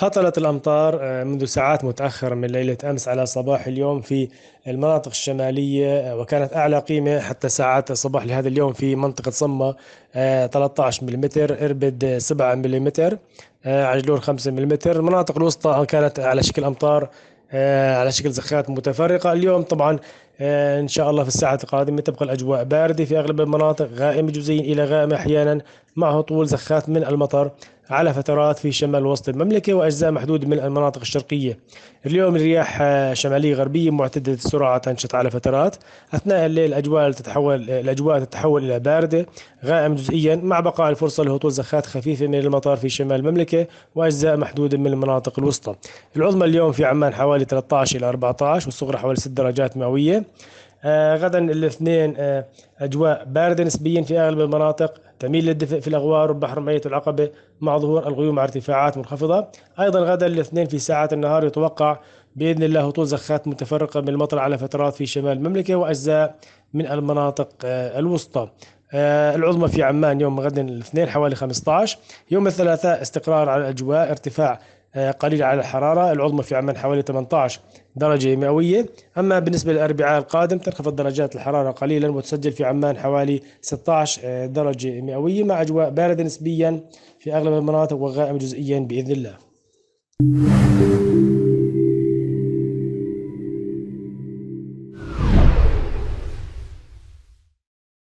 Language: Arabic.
هطلت الأمطار آه، منذ ساعات متاخره من ليلة أمس على صباح اليوم في المناطق الشمالية آه، وكانت أعلى قيمة حتى ساعات صباح لهذا اليوم في منطقة صمة 13 آه، ملم إربد 7 ملم عجلور 5 ملم المناطق الوسطى كانت على شكل أمطار على شكل زخات متفرقة اليوم طبعا إن شاء الله في الساعة القادمة تبقى الأجواء باردة في أغلب المناطق غائمة جزئيا إلى غائمة أحيانا مع هطول زخات من المطر على فترات في شمال وسط المملكة وأجزاء محدودة من المناطق الشرقية اليوم الرياح شمالية غربية معتدة السرعة تنشط على فترات أثناء الليل الأجواء تتحول الأجواء تتحول إلى باردة غائم جزئيا مع بقاء الفرصة لهطول زخات خفيفة من المطار في شمال المملكة وأجزاء محدودة من المناطق الوسطى العظمى اليوم في عمان حوالي 13 إلى 14 والصغرى حوالي 6 درجات مئوية آه، غدا الاثنين آه، أجواء باردة نسبيا في أغلب المناطق تميل للدفء في الأغوار وبحر ميت العقبة مع ظهور الغيوم مع ارتفاعات منخفضة أيضا غدا الاثنين في ساعات النهار يتوقع بإذن الله هطول زخات متفرقة من المطر على فترات في شمال المملكة وأجزاء من المناطق آه، الوسطى العظمى في عمان يوم غد الاثنين حوالي 15 يوم الثلاثاء استقرار على الأجواء ارتفاع آه، قليل على الحرارة العظمى في عمان حوالي 18 درجة مئوية أما بالنسبة للأربعاء القادم تنخفض درجات الحرارة قليلا وتسجل في عمان حوالي 16 آه، درجة مئوية مع أجواء باردة نسبيا في أغلب المناطق وغائمة جزئيا بإذن الله